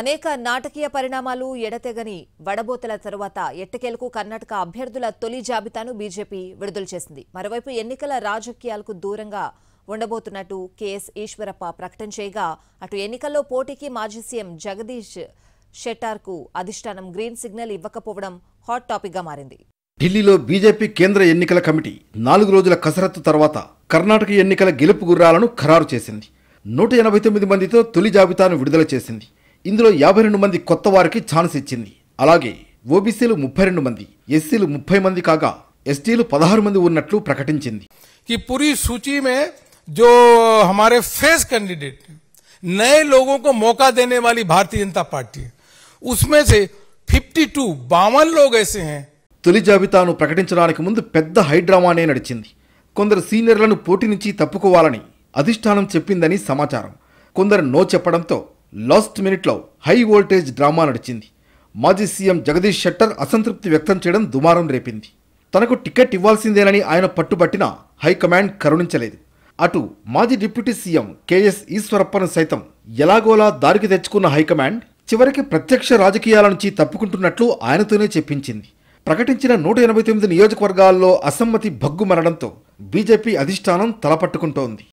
అనేక నాటకీయ పరిణామాలు ఎడతెగని వడబోతల తరువాత ఎట్టకేలకు కర్ణాటక అభ్యర్థుల తొలి జాబితాను బీజేపీ విడుదల చేసింది మరోవైపు ఎన్నికల రాజకీయాలకు దూరంగా ఉండబోతున్నట్టు కెఎస్ ఈశ్వరప్ప ప్రకటన చేయగా అటు ఎన్నికల్లో పోటీకి మాజీ సీఎం జగదీష్ షెట్టార్కు అధిష్టానం గ్రీన్ సిగ్నల్ ఇవ్వకపోవడం హాట్ టాపిక్గా మారింది ఢిల్లీలో బీజేపీ కేంద్ర ఎన్నికల కమిటీ నాలుగు రోజుల కసరత్తు తర్వాత కర్ణాటక ఎన్నికల గెలుపు గుర్రాలను ఖరారు చేసింది నూట ఎనభై తొమ్మిది మందితో తొలి జాబితాను విడుదల చేసింది ఇందులో యాభై రెండు మంది కొత్త వారికి ఛాన్స్ ఇచ్చింది అలాగే ఓబీసీలు ముప్పై రెండు మంది ఎస్సీలు ముప్పై మంది కాగా ఎస్టీలు పదహారు మంది ఉన్నట్లు ప్రకటించింది ఈ పూరి సూచి మే జో హమారే ఫేస్ कैंडिडेट నయ लोगों को मौका देने वाली भारतीय जनता पार्टी उसमें से 52 బావన్ లోగ్ ऐसे हैं తొలి జాబితాను ప్రకటించడానికి ముందు పెద్ద హైడ్రామానే నడిచింది కొందరు సీనియర్లను పోటీ నుంచి తప్పుకోవాలని అధిష్టానం చెప్పిందని సమాచారం కొందరు నో చెప్పడంతో లాస్ట్ మినిట్లో హై వోల్టేజ్ డ్రామా నడిచింది మాజీ సీఎం జగదీష్ షెట్టర్ అసంతృప్తి వ్యక్తం చేయడం దుమారం రేపింది తనకు టికెట్ ఇవ్వాల్సిందేనని ఆయన పట్టుబట్టిన హైకమాండ్ కరుణించలేదు అటు మాజీ డిప్యూటీ సీఎం కెఎస్ ఈశ్వరప్పను సైతం ఎలాగోలా దారికి తెచ్చుకున్న హైకమాండ్ చివరికి ప్రత్యక్ష రాజకీయాల నుంచి తప్పుకుంటున్నట్లు ఆయనతోనే చెప్పించింది ప్రకటించిన నూట ఎనభై తొమ్మిది నియోజకవర్గాల్లో అసమ్మతి భగ్గుమనడంతో బీజేపీ అధిష్టానం తలపట్టుకుంటోంది